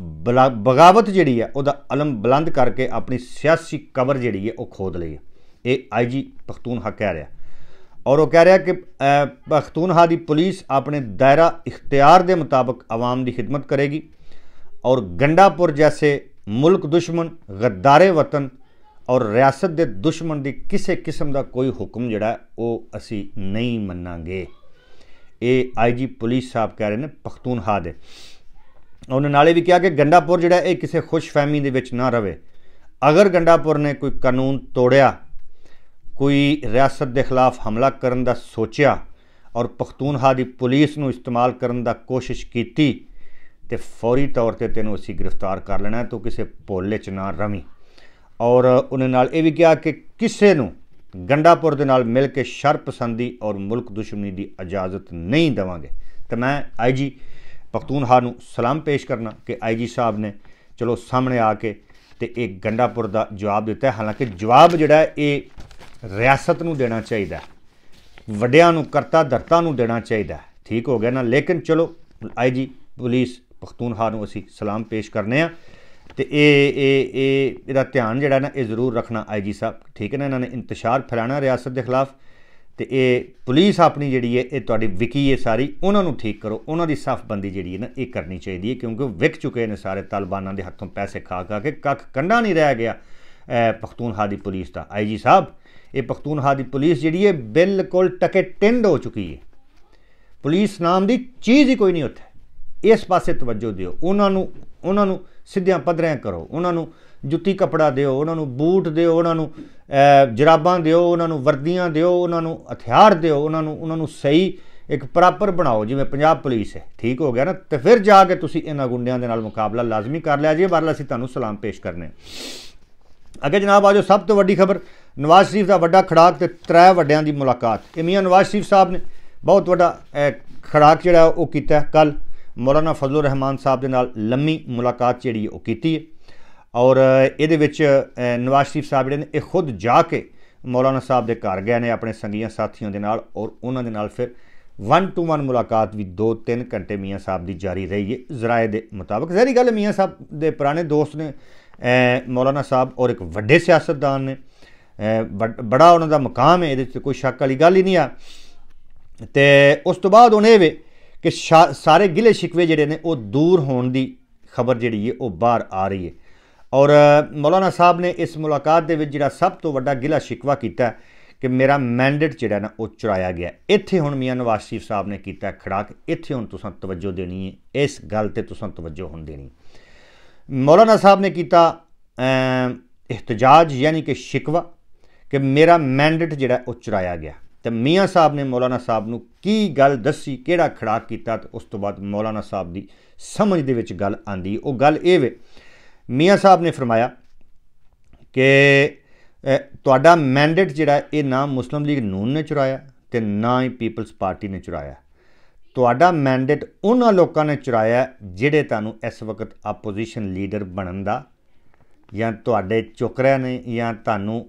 ਬਗਾਵਤ ਜਿਹੜੀ ਆ ਉਹਦਾ ਅਲਮ ਬੁਲੰਦ ਕਰਕੇ ਆਪਣੀ ਸਿਆਸੀ ਕਬਰ ਜਿਹੜੀ ਹੈ ਉਹ ਖੋਦ ਲਈ ਇਹ ਆਈਜੀ ਹਾ ਕਹਿ ਰਿਹਾ ਔਰ ਉਹ ਕਹਿ ਰਿਹਾ ਕਿ ਹਾ ਦੀ ਪੁਲਿਸ ਆਪਣੇ ਦਾਇਰਾ ਇਖਤਿਆਰ ਦੇ ਮੁਤਾਬਕ ਆਵਾਮ ਦੀ ਖਿਦਮਤ ਕਰੇਗੀ ਔਰ ਗੰਡਾਪੁਰ ਜੈਸੇ ਮੁਲਕ ਦੁਸ਼ਮਣ ਗੱਦਾਰੇ ਵਤਨ ਔਰ ਰਿਆਸਤ ਦੇ ਦੁਸ਼ਮਣ ਦੀ ਕਿਸੇ ਕਿਸਮ ਦਾ ਕੋਈ ਹੁਕਮ ਜਿਹੜਾ ਉਹ ਅਸੀਂ ਨਹੀਂ ਮੰਨਾਂਗੇ ਇਹ ਆਈਜੀ ਪੁਲਿਸ ਸਾਹਿਬ ਕਹਿ ਰਹੇ ਨੇ ਪਖਤੂਨ ਹਾਦ ਉਹਨਾਂ ਨਾਲੇ ਵੀ ਕਿਹਾ ਕਿ ਗੰਡਾਪੁਰ ਜਿਹੜਾ ਇਹ ਕਿਸੇ ਖੁਸ਼ ਫਹਿਮੀ ਦੇ ਵਿੱਚ ਨਾ ਰਵੇ ਅਗਰ ਗੰਡਾਪੁਰ ਨੇ ਕੋਈ ਕਾਨੂੰਨ ਤੋੜਿਆ ਕੋਈ ਰਿਆਸਤ ਦੇ ਖਿਲਾਫ ਹਮਲਾ ਕਰਨ ਦਾ ਸੋਚਿਆ ਔਰ ਪਖਤੂਨ ਹਾਦੀ ਪੁਲਿਸ ਨੂੰ ਇਸਤੇਮਾਲ ਕਰਨ ਦਾ ਕੋਸ਼ਿਸ਼ ਕੀਤੀ ਤੇ ਫੌਰੀ ਤੌਰ ਤੇ ਤੈਨੂੰ ਅਸੀਂ ਗ੍ਰਿਫਤਾਰ ਕਰ ਲੈਣਾ ਤੂੰ ਕਿਸੇ ਭੋਲੇ ਚ ਨਾ ਰਵੀ ਔਰ ਉਹਨੇ ਨਾਲ ਇਹ ਵੀ ਕਿਹਾ ਕਿ ਕਿਸੇ ਨੂੰ ਗੰਡਾਪੁਰ ਦੇ ਨਾਲ ਮਿਲ ਕੇ ਸ਼ਰਪਸੰਦੀ ਔਰ ਮੁਲਕ ਦੁਸ਼ਮਣੀ ਦੀ ਇਜਾਜ਼ਤ ਨਹੀਂ ਦਵਾਂਗੇ ਤੇ ਮੈਂ ਆਈਜੀ ਪਖਤੂਨਹਾ ਨੂੰ ਸਲਾਮ ਪੇਸ਼ ਕਰਨਾ ਕਿ ਆਈਜੀ ਸਾਹਿਬ ਨੇ ਚਲੋ ਸਾਹਮਣੇ ਆ ਕੇ ਤੇ ਇਹ ਗੰਡਾਪੁਰ ਦਾ ਜਵਾਬ ਦਿੱਤਾ ਹਾਲਾਂਕਿ ਜਵਾਬ ਜਿਹੜਾ ਇਹ ਰਿਆਸਤ ਨੂੰ ਦੇਣਾ ਚਾਹੀਦਾ ਵੱਡਿਆਂ ਨੂੰ ਕਰਤਾ ਦਰਤਾ ਨੂੰ ਦੇਣਾ ਚਾਹੀਦਾ ਠੀਕ ਹੋ ਗਿਆ ਨਾ ਲੇਕਿਨ ਚਲੋ ਆਈਜੀ ਪੁਲਿਸ ਪਖਤੂਨਖਾ ਨੂੰ ਅਸੀਂ ਸਲਾਮ ਪੇਸ਼ ਕਰਨੇ ਆ ਤੇ ਇਹ ਇਹ ਇਹ ਇਹਦਾ ਧਿਆਨ ਜਿਹੜਾ ਨਾ ਇਹ ਜ਼ਰੂਰ ਰੱਖਣਾ ਆਈਜੀ ਸਾਹਿਬ ਠੀਕ ਹੈ ਨਾ ਇਹਨਾਂ ਨੇ ਇੰਤਸ਼ਾਰ ਫੈਲਾਣਾ ਰਿਆਸਤ ਦੇ ਖਿਲਾਫ ਤੇ ਇਹ ਪੁਲਿਸ ਆਪਣੀ ਜਿਹੜੀ ਹੈ ਇਹ ਤੁਹਾਡੀ ਵਿਕੀ ਹੈ ਸਾਰੀ ਉਹਨਾਂ ਨੂੰ ਠੀਕ ਕਰੋ ਉਹਨਾਂ ਦੀ ਸਫਬੰਦੀ ਜਿਹੜੀ ਹੈ ਨਾ ਇਹ ਕਰਨੀ ਚਾਹੀਦੀ ਹੈ ਕਿਉਂਕਿ ਵਿਕ ਚੁੱਕੇ ਨੇ ਸਾਰੇ ਤਾਲਬਾਨਾਂ ਦੇ ਹੱਥੋਂ ਪੈਸੇ ਖਾ ਖਾ ਕੇ ਕੱਖ ਕੰਡਾ ਨਹੀਂ ਰਹਿ ਗਿਆ ਪਖਤੂਨਖਾ ਦੀ ਪੁਲਿਸ ਦਾ ਆਈਜੀ ਸਾਹਿਬ ਇਹ ਪਖਤੂਨਖਾ ਦੀ ਪੁਲਿਸ ਜਿਹੜੀ ਹੈ ਬਿਲਕੁਲ ਟਕੇ ਟਿੰਡ ਹੋ ਚੁੱਕੀ ਹੈ ਪੁਲਿਸ ਨਾਮ ਦੀ ਚੀਜ਼ ਹੀ ਕੋਈ ਨਹੀਂ ਉੱਥੇ ਇਸ ਪਾਸੇ ਤਵੱਜੋ ਦਿਓ ਉਹਨਾਂ ਨੂੰ ਉਹਨਾਂ ਨੂੰ ਸਿੱਧਿਆਂ ਪਧਰਿਆਂ ਕਰੋ ਉਹਨਾਂ ਨੂੰ ਜੁੱਤੀ ਕਪੜਾ ਦਿਓ ਉਹਨਾਂ ਨੂੰ ਬੂਟ ਦਿਓ ਉਹਨਾਂ ਨੂੰ ਜਰਾਬਾਂ ਦਿਓ ਉਹਨਾਂ ਨੂੰ ਵਰਦੀਆਂ ਦਿਓ ਉਹਨਾਂ ਨੂੰ ਹਥਿਆਰ ਦਿਓ ਉਹਨਾਂ ਨੂੰ ਉਹਨਾਂ ਨੂੰ ਸਹੀ ਇੱਕ ਪ੍ਰਾਪਰ ਬਣਾਓ ਜਿਵੇਂ ਪੰਜਾਬ ਪੁਲਿਸ ਹੈ ਠੀਕ ਹੋ ਗਿਆ ਨਾ ਤੇ ਫਿਰ ਜਾ ਕੇ ਤੁਸੀਂ ਇਹਨਾਂ ਗੁੰਡਿਆਂ ਦੇ ਨਾਲ ਮੁਕਾਬਲਾ ਲਾਜ਼ਮੀ ਕਰ ਲਿਆ ਜੀ ਬਾਰਲਾ ਅਸੀਂ ਤੁਹਾਨੂੰ ਸਲਾਮ ਪੇਸ਼ ਕਰਨੇ ਅੱਗੇ ਜਨਾਬ ਆਜੋ ਸਭ ਤੋਂ ਵੱਡੀ ਖਬਰ ਨਵਾਜ਼ ਸ਼ਰੀਫ ਦਾ ਵੱਡਾ ਖੜਾਕ ਤੇ ਤਰੇ ਵੱਡਿਆਂ ਦੀ ਮੁਲਾਕਾਤ ਇਹ ਮੀਆਂ ਨਵਾਜ਼ ਸ਼ਰੀਫ ਸਾਹਿਬ ਨੇ ਬਹੁਤ ਵੱਡਾ ਖੜਾਕ ਜਿਹੜਾ ਉਹ ਕੀਤਾ ਕੱਲ ਮੌਲਾਨਾ ਫਜ਼ਲੁਰ ਰਹਿਮਾਨ ਸਾਹਿਬ ਦੇ ਨਾਲ ਲੰਮੀ ਮੁਲਾਕਾਤ ਜਿਹੜੀ ਉਹ ਕੀਤੀ ਹੈ ਔਰ ਇਹਦੇ ਵਿੱਚ ਨਵਾਜ਼ ਸ਼ਰੀਫ ਸਾਹਿਬ ਜਿਹੜੇ ਨੇ ਇਹ ਖੁਦ ਜਾ ਕੇ ਮੌਲਾਨਾ ਸਾਹਿਬ ਦੇ ਘਰ ਗਏ ਨੇ ਆਪਣੇ ਸੰਗੀਆਂ ਸਾਥੀਆਂ ਦੇ ਨਾਲ ਔਰ ਉਹਨਾਂ ਦੇ ਨਾਲ ਫਿਰ 1 ਟੂ 1 ਮੁਲਾਕਾਤ ਵੀ 2-3 ਘੰਟੇ ਮੀਆਂ ਸਾਹਿਬ ਦੀ ਜਾਰੀ ਰਹੀ ਹੈ ਜ਼ਰਾਏ ਦੇ ਮੁਤਾਬਕ ਜ਼ਹਿਰੀ ਗੱਲ ਮੀਆਂ ਸਾਹਿਬ ਦੇ ਪੁਰਾਣੇ ਦੋਸਤ ਨੇ ਮੌਲਾਨਾ ਸਾਹਿਬ ਔਰ ਇੱਕ ਵੱਡੇ ਸਿਆਸਤਦਾਨ ਨੇ ਬੜਾ ਉਹਨਾਂ ਦਾ ਮਕਾਮ ਹੈ ਇਹਦੇ ਵਿੱਚ ਕੋਈ ਸ਼ੱਕ ਵਾਲੀ ਗੱਲ ਹੀ ਨਹੀਂ ਆ ਤੇ ਉਸ ਤੋਂ ਬਾਅਦ ਉਹਨੇ ਵੀ ਕਿ ਸਾਰੇ ਗਿਲੇ ਸ਼ਿਕਵੇ ਜਿਹੜੇ ਨੇ ਉਹ ਦੂਰ ਹੋਣ ਦੀ ਖਬਰ ਜਿਹੜੀ ਹੈ ਉਹ ਬਾਹਰ ਆ ਰਹੀ ਹੈ ਔਰ ਮੌਲਾਨਾ ਸਾਹਿਬ ਨੇ ਇਸ ਮੁਲਾਕਾਤ ਦੇ ਵਿੱਚ ਜਿਹੜਾ ਸਭ ਤੋਂ ਵੱਡਾ ਗਿਲਾ ਸ਼ਿਕਵਾ ਕੀਤਾ ਕਿ ਮੇਰਾ ਮੈਂਡੇਟ ਜਿਹੜਾ ਨਾ ਉਹ ਚੁਰਾਇਆ ਗਿਆ ਇੱਥੇ ਹੁਣ ਮੀਆਂ ਨਵਾਜ਼ ਸ਼ਰੀਫ ਸਾਹਿਬ ਨੇ ਕੀਤਾ ਖੜਾਕ ਇੱਥੇ ਹੁਣ ਤੁਸੀਂ ਤਵੱਜੋ ਦੇਣੀ ਹੈ ਇਸ ਗੱਲ ਤੇ ਤੁਸੀਂ ਤਵੱਜੋ ਹੁਣ ਦੇਣੀ ਮੌਲਾਨਾ ਸਾਹਿਬ ਨੇ ਕੀਤਾ ਇਹਤਜਾਜ ਯਾਨੀ ਕਿ ਸ਼ਿਕਵਾ ਕਿ ਮੇਰਾ ਮੈਂਡੇਟ ਜਿਹੜਾ ਉਹ ਚੁਰਾਇਆ ਗਿਆ ਤੇ ਮੀਆਂ ਸਾਹਿਬ ਨੇ ਮੌਲਾਨਾ ਸਾਹਿਬ ਨੂੰ ਕੀ ਗੱਲ ਦੱਸੀ ਕਿਹੜਾ ਖੜਾ ਕੀਤਾ ਤੇ ਉਸ ਤੋਂ ਬਾਅਦ ਮੌਲਾਨਾ ਸਾਹਿਬ ਦੀ ਸਮਝ ਦੇ ਵਿੱਚ ਗੱਲ ਆਂਦੀ ਉਹ ਗੱਲ ਇਹ ਵੇ ਮੀਆਂ ਸਾਹਿਬ ਨੇ ਫਰਮਾਇਆ ਕਿ ਤੁਹਾਡਾ ਮੈਂਡੇਟ ਜਿਹੜਾ ਇਹ ਨਾ ਮੁਸਲਮ ਲੀਗ ਨੂਨ ਨੇ ਚੁਰਾਇਆ ਤੇ ਨਾ ਹੀ ਪੀਪਲਸ ਪਾਰਟੀ ਨੇ ਚੁਰਾਇਆ ਤੁਹਾਡਾ ਮੈਂਡੇਟ ਉਹਨਾਂ ਲੋਕਾਂ ਨੇ ਚੁਰਾਇਆ ਜਿਹੜੇ ਤੁਹਾਨੂੰ ਇਸ ਵਕਤ ਆਪੋਜੀਸ਼ਨ ਲੀਡਰ ਬਣਨ ਦਾ ਜਾਂ ਤੁਹਾਡੇ ਚੁੱਕ ਰਹੇ ਨੇ ਜਾਂ ਤੁਹਾਨੂੰ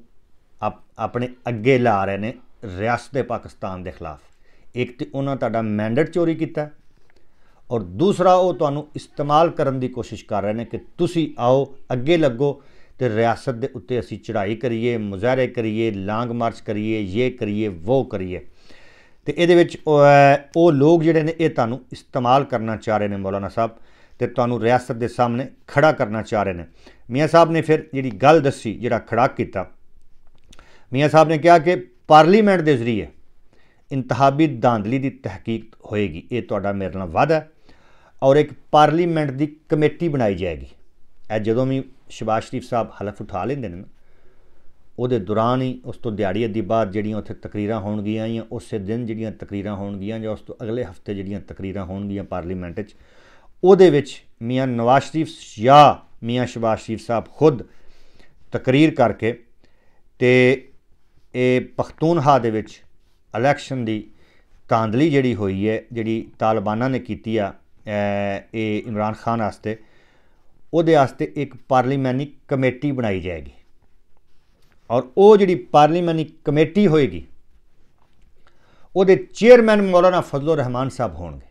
ਆਪਣੇ ਅੱਗੇ ਲਾ ਰਹੇ ਨੇ ਰਿਆਸਤ ਪਾਕਿਸਤਾਨ ਦੇ ਖਿਲਾਫ ਇੱਕ ਤੇ ਉਹਨਾਂ ਤੁਹਾਡਾ ਮੈਂਡੇਟ ਚੋਰੀ ਕੀਤਾ ਔਰ ਦੂਸਰਾ ਉਹ ਤੁਹਾਨੂੰ ਇਸਤੇਮਾਲ ਕਰਨ ਦੀ ਕੋਸ਼ਿਸ਼ ਕਰ ਰਹੇ ਨੇ ਕਿ ਤੁਸੀਂ ਆਓ ਅੱਗੇ ਲੱਗੋ ਤੇ ਰਿਆਸਤ ਦੇ ਉੱਤੇ ਅਸੀਂ ਚੜ੍ਹਾਈ ਕਰੀਏ ਮੁਜ਼ਾਹਰੇ ਕਰੀਏ ਲਾਂਗ ਮਾਰਚ ਕਰੀਏ ਇਹ ਕਰੀਏ ਉਹ ਕਰੀਏ ਤੇ ਇਹਦੇ ਵਿੱਚ ਉਹ ਲੋਕ ਜਿਹੜੇ ਨੇ ਇਹ ਤੁਹਾਨੂੰ ਇਸਤੇਮਾਲ ਕਰਨਾ ਚਾਹ ਰਹੇ ਨੇ ਮੌਲਾਨਾ ਸਾਹਿਬ ਤੇ ਤੁਹਾਨੂੰ ਰਿਆਸਤ ਦੇ ਸਾਹਮਣੇ ਖੜਾ ਕਰਨਾ ਚਾਹ ਰਹੇ ਨੇ ਮੀਆਂ ਸਾਹਿਬ ਨੇ ਫਿਰ ਜਿਹੜੀ ਗੱਲ ਦੱਸੀ ਜਿਹੜਾ ਖੜਾ ਕੀਤਾ ਮੀਆਂ ਸਾਹਿਬ ਨੇ ਕਿਹਾ ਕਿ ਪਾਰਲੀਮੈਂਟ ਦੇ ਜ਼ਰੀਏ ਇੰਤਹਾਬੀ ਦਾਂਦਲੀ ਦੀ ਤਹਿਕੀਕ ਹੋਏਗੀ ਇਹ ਤੁਹਾਡਾ ਮੇਰੇ ਨਾਲ ਵਾਅਦਾ ਔਰ ਇੱਕ ਪਾਰਲੀਮੈਂਟ ਦੀ ਕਮੇਟੀ ਬਣਾਈ ਜਾਏਗੀ ਇਹ ਜਦੋਂ ਵੀ ਸ਼ਬਾਸ਼ ਸ਼ਰੀਫ ਸਾਹਿਬ ਹਲਫ ਉਠਾ ਲੈਂਦੇ ਨੇ ਉਹਦੇ ਦੌਰਾਨ ਹੀ ਉਸ ਤੋਂ ਦਿਹਾੜੀ ਅੱਧੀ ਬਾਅਦ ਜਿਹੜੀਆਂ ਉੱਥੇ ਤਕਰੀਰਾਂ ਹੋਣਗੀਆਂ ਜਾਂ ਉਸੇ ਦਿਨ ਜਿਹੜੀਆਂ ਤਕਰੀਰਾਂ ਹੋਣਗੀਆਂ ਜਾਂ ਉਸ ਤੋਂ ਅਗਲੇ ਹਫਤੇ ਜਿਹੜੀਆਂ ਤਕਰੀਰਾਂ ਹੋਣਗੀਆਂ ਪਾਰਲੀਮੈਂਟ 'ਚ ਉਹਦੇ ਵਿੱਚ ਮੀਆਂ ਨਵਾਜ਼ ਸ਼ਰੀਫ ਜਾਂ ਮੀਆਂ ਸ਼ਬਾਸ਼ ਸ਼ਰੀਫ ਸਾਹਿਬ ਖੁਦ ਤਕਰੀਰ ਕਰਕੇ ਤੇ ਇਹ ਪਖਤੂਨਹਾ ਦੇ ਵਿੱਚ ਇਲੈਕਸ਼ਨ ਦੀ ਤਾਂਦਲੀ ਜਿਹੜੀ ਹੋਈ ਹੈ ਜਿਹੜੀ ਤਾਲਿਬਾਨਾਂ ਨੇ ਕੀਤੀ ਆ ਇਹ ਇਮਰਾਨ ਖਾਨ ਵਾਸਤੇ ਉਹਦੇ ਵਾਸਤੇ ਇੱਕ ਪਾਰਲੀਮੈਂਟਰੀ ਕਮੇਟੀ ਬਣਾਈ ਜਾਏਗੀ ਔਰ ਉਹ ਜਿਹੜੀ ਪਾਰਲੀਮੈਂਟਰੀ ਕਮੇਟੀ ਹੋਏਗੀ ਉਹਦੇ ਚੇਅਰਮੈਨ ਮੌਲਾਨਾ ਫਜ਼ਲੁਰ ਰਹਿਮਾਨ ਸਾਹਿਬ ਹੋਣਗੇ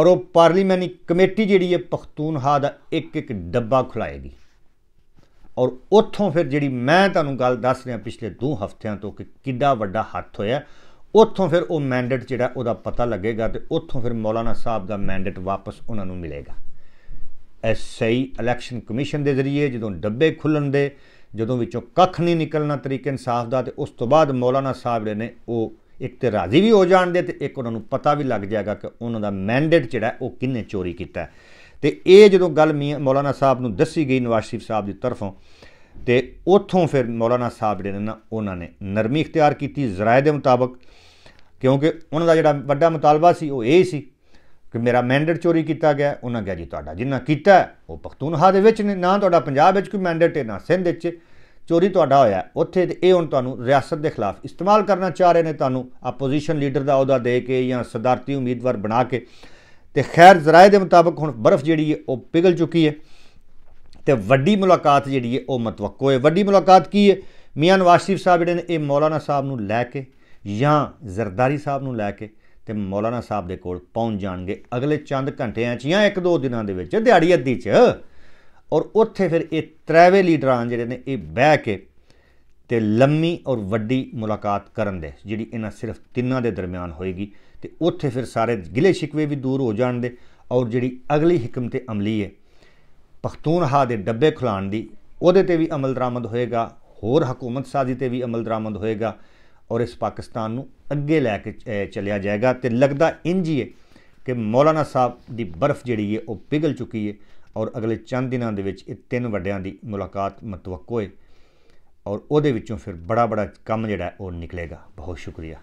ਔਰ ਉਹ ਪਾਰਲੀਮੈਂਟਰੀ ਕਮੇਟੀ ਜਿਹੜੀ ਹੈ ਪਖਤੂਨਹਾ ਦਾ ਇੱਕ ਇੱਕ ਡੱਬਾ ਖੁਲਾਏਗੀ ਔਰ ਉੱਥੋਂ ਫਿਰ ਜਿਹੜੀ ਮੈਂ ਤੁਹਾਨੂੰ ਗੱਲ ਦੱਸ ਰਿਹਾ ਪਿਛਲੇ 2 ਹਫ਼ਤਿਆਂ ਤੋਂ ਕਿ ਕਿੱਡਾ ਵੱਡਾ ਹੱਥ ਹੋਇਆ ਉੱਥੋਂ ਫਿਰ ਉਹ ਮੈਂਡੇਟ ਜਿਹੜਾ ਉਹਦਾ ਪਤਾ ਲੱਗੇਗਾ ਤੇ ਉੱਥੋਂ ਫਿਰ ਮੌਲਾਨਾ ਸਾਹਿਬ ਦਾ ਮੈਂਡੇਟ ਵਾਪਸ ਉਹਨਾਂ ਨੂੰ ਮਿਲੇਗਾ ਐਸਆਈ ਇਲੈਕਸ਼ਨ ਕਮਿਸ਼ਨ ਦੇ ਜ਼ਰੀਏ ਜਦੋਂ ਡੱਬੇ ਖੁੱਲਣ ਦੇ ਜਦੋਂ ਵਿੱਚੋਂ ਕੱਖ ਨਹੀਂ ਨਿਕਲਣਾ ਤਰੀਕੇ ਇਨਸਾਫ ਦਾ ਤੇ ਉਸ ਤੋਂ ਬਾਅਦ ਮੌਲਾਨਾ ਸਾਹਿਬ ਨੇ ਉਹ ਇੱਕ ਤੇ ਰਾਜ਼ੀ ਵੀ ਹੋ ਜਾਣਦੇ ਤੇ ਇੱਕ ਉਹਨਾਂ ਨੂੰ ਪਤਾ ਵੀ ਲੱਗ ਜਾਏਗਾ ਕਿ ਉਹਨਾਂ ਦਾ ਮੈਂਡੇਟ ਜਿਹੜਾ ਉਹ ਕਿੰਨੇ ਚੋਰੀ ਕੀਤਾ ਤੇ ਇਹ ਜਦੋਂ ਗੱਲ ਮੌਲਾਨਾ ਸਾਹਿਬ ਨੂੰ ਦੱਸੀ ਗਈ ਨਵਾਜ਼ ਸ਼ਰੀਫ ਸਾਹਿਬ ਦੀ ਤਰਫੋਂ ਤੇ ਉਥੋਂ ਫਿਰ ਮੌਲਾਨਾ ਸਾਹਿਬ ਜਿਹੜੇ ਨੇ ਉਹਨਾਂ ਨੇ ਨਰਮੀ ਇਖਤਿਆਰ ਕੀਤੀ ਜ਼ਰਾਇ ਦੇ ਮੁਤਾਬਕ ਕਿਉਂਕਿ ਉਹਨਾਂ ਦਾ ਜਿਹੜਾ ਵੱਡਾ ਮਤਾਲਬਾ ਸੀ ਉਹ ਇਹ ਸੀ ਕਿ ਮੇਰਾ ਮੈਂਡੇਟ ਚੋਰੀ ਕੀਤਾ ਗਿਆ ਉਹਨਾਂ ਕਿਹਾ ਜੀ ਤੁਹਾਡਾ ਜਿੰਨਾ ਕੀਤਾ ਉਹ ਪਖਤੂਨਖਾ ਦੇ ਵਿੱਚ ਨੇ ਨਾ ਤੁਹਾਡਾ ਪੰਜਾਬ ਵਿੱਚ ਕੋਈ ਮੈਂਡੇਟ ਹੈ ਨਾ ਸਿੰਧ ਵਿੱਚ ਚੋਰੀ ਤੁਹਾਡਾ ਹੋਇਆ ਉੱਥੇ ਤੇ ਇਹ ਹੁਣ ਤੁਹਾਨੂੰ ਰਿਆਸਤ ਦੇ ਖਿਲਾਫ ਇਸਤੇਮਾਲ ਕਰਨਾ ਚਾਹ ਰਹੇ ਨੇ ਤੁਹਾਨੂੰ ਆਪੋਜੀਸ਼ਨ ਲੀਡਰ ਦਾ ਅਹੁਦਾ ਦੇ ਕੇ ਜਾਂ ਸਦਾਰਤੀ ਉਮੀਦਵਾਰ ਬਣਾ ਕੇ ਤੇ ਖੈਰ ਜ਼ਰਾਏ ਦੇ ਮੁਤਾਬਕ ਹੁਣ ਬਰਫ਼ ਜਿਹੜੀ ਹੈ ਉਹ ਪਿਘਲ ਚੁੱਕੀ ਹੈ ਤੇ ਵੱਡੀ ਮੁਲਾਕਾਤ ਜਿਹੜੀ ਹੈ ਉਹ ਮਤਵਕੋ ਹੈ ਵੱਡੀ ਮੁਲਾਕਾਤ ਕੀ ਹੈ ਮੀਆਂ ਨਵਾਜ਼ ਸ਼ਰੀਫ ਸਾਹਿਬ ਜਿਹੜੇ ਨੇ ਇਹ ਮੌਲਾਨਾ ਸਾਹਿਬ ਨੂੰ ਲੈ ਕੇ ਜਾਂ ਜ਼ਰਦਾਰੀ ਸਾਹਿਬ ਨੂੰ ਲੈ ਕੇ ਤੇ ਮੌਲਾਨਾ ਸਾਹਿਬ ਦੇ ਕੋਲ ਪਹੁੰਚ ਜਾਣਗੇ ਅਗਲੇ ਚੰਦ ਘੰਟਿਆਂ 'ਚ ਜਾਂ ਇੱਕ ਦੋ ਦਿਨਾਂ ਦੇ ਵਿੱਚ ਦਿਹਾੜੀ ਅੱਧੀ 'ਚ ਔਰ ਉੱਥੇ ਫਿਰ ਇਹ ਤ੍ਰੈਵੇ ਲੀਡਰਾਂ ਜਿਹੜੇ ਨੇ ਇਹ ਬਹਿ ਕੇ ਤੇ ਲੰਮੀ ਔਰ ਵੱਡੀ ਮੁਲਾਕਾਤ ਕਰਨ ਦੇ ਜਿਹੜੀ ਇਹਨਾਂ ਸਿਰਫ ਤਿੰਨਾਂ ਦੇ ਦਰਮਿਆਨ ਹੋਏਗੀ ਤੇ ਉੱਥੇ ਫਿਰ ਸਾਰੇ ਗਿਲੇ ਸ਼ਿਕਵੇ ਵੀ ਦੂਰ ਹੋ ਜਾਣਗੇ ਔਰ ਜਿਹੜੀ ਅਗਲੀ ਹਕਮ ਤੇ ਅਮਲੀ ਹੈ ਪਖਤੂਨਹਾ ਦੇ ਡੱਬੇ ਖੁਲਾਣ ਦੀ ਉਹਦੇ ਤੇ ਵੀ ਅਮਲ ਦਰਾਮਦ ਹੋਏਗਾ ਹੋਰ ਹਕੂਮਤ ਸਾਜ਼ੀ ਤੇ ਵੀ ਅਮਲ ਦਰਾਮਦ ਹੋਏਗਾ ਔਰ ਇਸ ਪਾਕਿਸਤਾਨ ਨੂੰ ਅੱਗੇ ਲੈ ਕੇ ਚੱਲਿਆ ਜਾਏਗਾ ਤੇ ਲੱਗਦਾ ਇੰਜ ਹੀ ਹੈ ਕਿ ਮੌਲਾਨਾ ਸਾਹਿਬ ਦੀ ਬਰਫ਼ ਜਿਹੜੀ ਹੈ ਉਹ ਪਿਘਲ ਚੁੱਕੀ ਹੈ ਔਰ ਅਗਲੇ ਚੰਦ ਦਿਨਾਂ ਦੇ ਵਿੱਚ ਇਹ ਤਿੰਨ ਵੱਡਿਆਂ ਦੀ ਮੁਲਾਕਾਤ ਮਤਵਕੋਏ ਹੈ ਔਰ ਉਹਦੇ ਵਿੱਚੋਂ ਫਿਰ ਬੜਾ ਬੜਾ ਕੰਮ ਜਿਹੜਾ ਉਹ ਨਿਕਲੇਗਾ ਬਹੁਤ ਸ਼ੁਕਰੀਆ